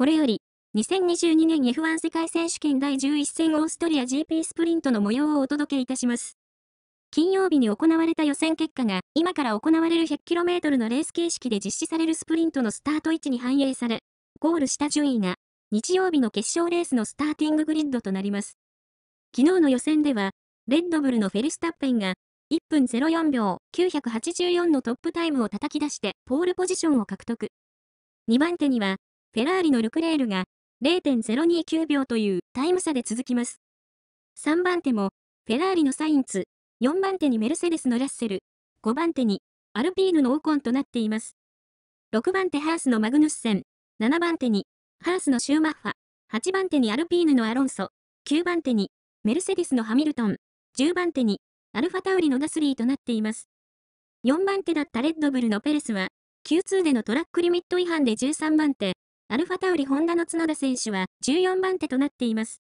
これより、2022年 F1 世界選手権第11戦オーストリア GP スプリントの模様をお届けいたします。金曜日に行われた予選結果が、今から行われる 100km のレース形式で実施されるスプリントのスタート位置に反映され、ゴールした順位が、日曜日の決勝レースのスターティンググリッドとなります。昨日の予選では、レッドブルのフェルスタッペンが、1分04秒984のトップタイムを叩き出して、ポールポジションを獲得。2番手には、フェラーリのルクレールが0.029秒というタイム差で続きます。3番手もフェラーリのサインツ、4番手にメルセデスのラッセル、5番手にアルピーヌのオコンとなっています。6番手ハースのマグヌッセン、7番手にハースのシューマッファ、8番手にアルピーヌのアロンソ、9番手にメルセデスのハミルトン、10番手にアルファタウリのダスリーとなっています。4番手だったレッドブルのペレスは、Q2 でのトラックリミット違反で13番手、アルファタウリホンダの角田選手は14番手となっています。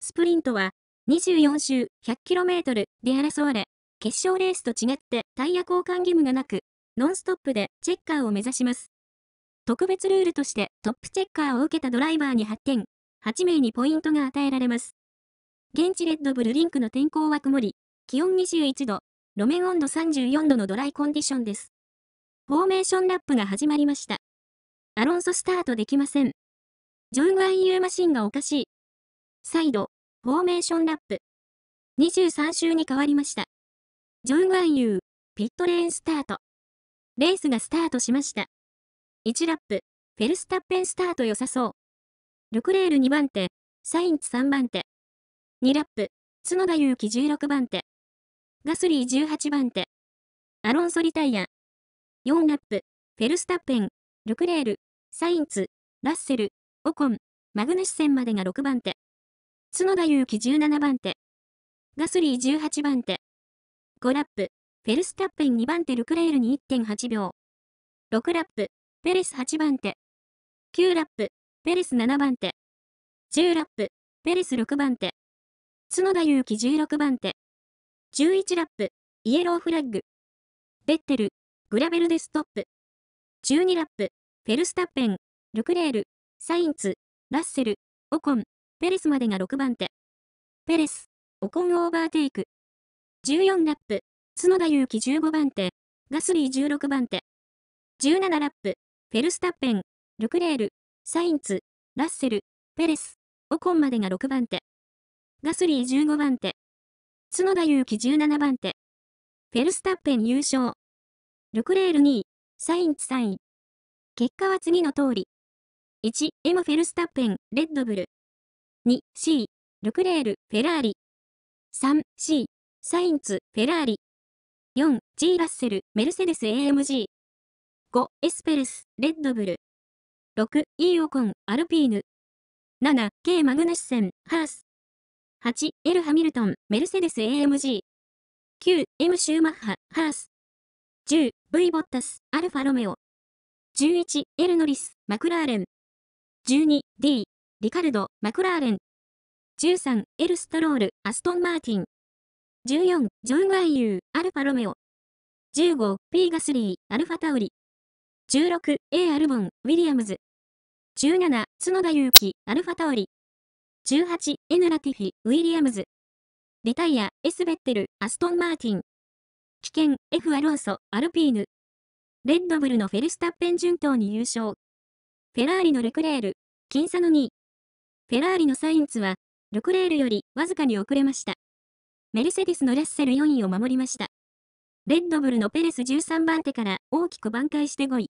スプリントは24周 100km で争われ、決勝レースと違ってタイヤ交換義務がなく、ノンストップでチェッカーを目指します。特別ルールとしてトップチェッカーを受けたドライバーに8点、8名にポイントが与えられます。現地レッドブルリンクの天候は曇り、気温21度、路面温度34度のドライコンディションです。フォーメーションラップが始まりました。アロンソスタートできません。ジョン・ワン・ユーマシンがおかしい。サイド、フォーメーションラップ。23周に変わりました。ジョン・ワン・ユー、ピットレーンスタート。レースがスタートしました。1ラップ、フェルスタッペンスタート良さそう。ルクレール2番手、サインツ3番手。2ラップ、角田祐希16番手。ガスリー18番手。アロンソリタイア。4ラップ、フェルスタッペン、ルクレール、サインツ、ラッセル、オコン、マグヌシセンまでが6番手。角田祐樹17番手。ガスリー18番手。5ラップ、ペルスタッペン2番手ルクレールに1.8秒。6ラップ、ペレス8番手。9ラップ、ペレス7番手。10ラップ、ペレス6番手。角田祐樹16番手。11ラップ、イエローフラッグ。ベッテル、グラベルでストップ。12ラップ、フェルスタッペン、ルクレール、サインツ、ラッセル、オコン、ペレスまでが6番手。ペレス、オコンオーバーテイク。14ラップ、角田祐希15番手、ガスリー16番手。17ラップ、フェルスタッペン、ルクレール、サインツ、ラッセル、ペレス、オコンまでが6番手。ガスリー15番手。角田祐希17番手。フェルスタッペン優勝。ルクレール2位、サインツ3位。結果は次の通り。1、エム・フェルスタッペン、レッドブル。2、C、ルクレール、フェラーリ。3、C、サインツ、フェラーリ。4、G、ラッセル、メルセデス AMG。5、エスペルス、レッドブル。6、E、オコン、アルピーヌ。7、K、マグナシセン、ハース。8、L、ハミルトン、メルセデス AMG。9、M、シューマッハ、ハース。10、V、ボッタス、アルファロメオ。11、エルノリス、マクラーレン。12、D、リカルド、マクラーレン。13、エルストロール、アストン・マーティン。14、ジョン・ワイユー、アルファ・ロメオ。15、ーガスリー、アルファ・タウリ。16、A アルボン、ウィリアムズ。17、角田祐希、アルファ・タウリ。18、N ラティフィ、ウィリアムズ。リタイア、S ベッテル、アストン・マーティン。危険、F アローソ、アルピーヌ。レッドブルのフェルスタッペン順当に優勝。フェラーリのルクレール、僅差の2位。フェラーリのサインツは、ルクレールよりわずかに遅れました。メルセデスのラッセル4位を守りました。レッドブルのペレス13番手から大きく挽回して5位。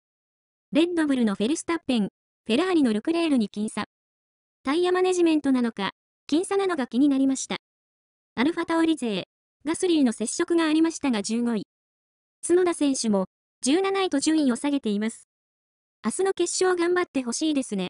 レッドブルのフェルスタッペン、フェラーリのルクレールに僅差。タイヤマネジメントなのか、僅差なのが気になりました。アルファタオリ勢、ガスリーの接触がありましたが15位。角田選手も17位と順位を下げています。明日の決勝頑張ってほしいですね。